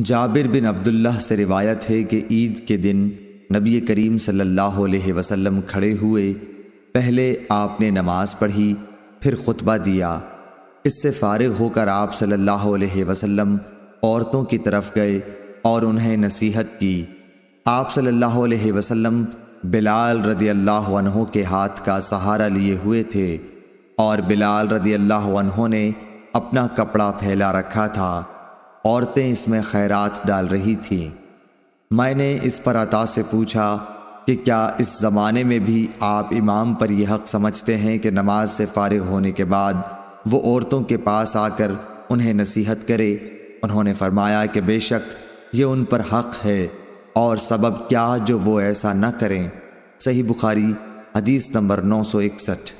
जाबिर बिन अब्दुल्लाह से रिवायत है कि ईद के दिन नबी करीम सल्लल्लाहु अलैहि वसल्लम खड़े हुए पहले आपने नमाज पढ़ी फिर खुतबा दिया इससे फारिग होकर आप सल्लल्लाहु अलैहि वसल्लम औरतों की तरफ गए और उन्हें नसीहत की आप सल्लल्लाहु अलैहि वसल्लम बिलाल रदी अल्लाह के हाथ का सहारा लिए हुए थे और बिलाल रदी अल्लाह ने अपना कपड़ा फैला रखा था औरतें इसमें खैरात डाल रही थीं मैंने इस पर अता से पूछा कि क्या इस ज़माने में भी आप इमाम पर यह हक़ समझते हैं कि नमाज से फ़ारिग होने के बाद वो औरतों के पास आकर उन्हें नसीहत करे उन्होंने फरमाया कि बेशक ये उन पर हक़ है और सबब क्या जो वो ऐसा न करें सही बुखारी हदीस नंबर नौ सौ इकसठ